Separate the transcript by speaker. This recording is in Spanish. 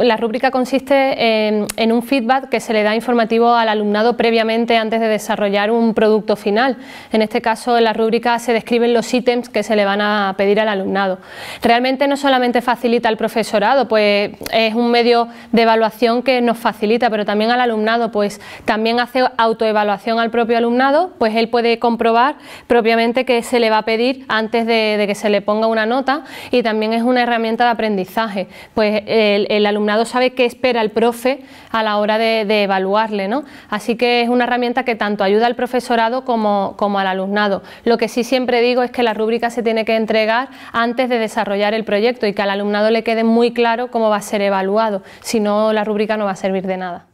Speaker 1: La rúbrica consiste en, un feedback que se le da informativo al alumnado previamente antes de desarrollar un producto final. En este caso, en la rúbrica se describen los ítems que se le van a pedir al alumnado. Realmente no solamente facilita al profesorado, pues es un medio de evaluación que nos facilita, pero también al alumnado, pues también hace autoevaluación al propio alumnado, pues él puede comprobar propiamente qué se le va a pedir antes de, que se le ponga una nota y también es una herramienta de aprendizaje. Pues el el alumnado sabe qué espera el profe a la hora de, evaluarle. ¿no? Así que es una herramienta que tanto ayuda al profesorado como al alumnado. Lo que sí siempre digo es que la rúbrica se tiene que entregar antes de desarrollar el proyecto y que al alumnado le quede muy claro cómo va a ser evaluado, si no la rúbrica no va a servir de nada.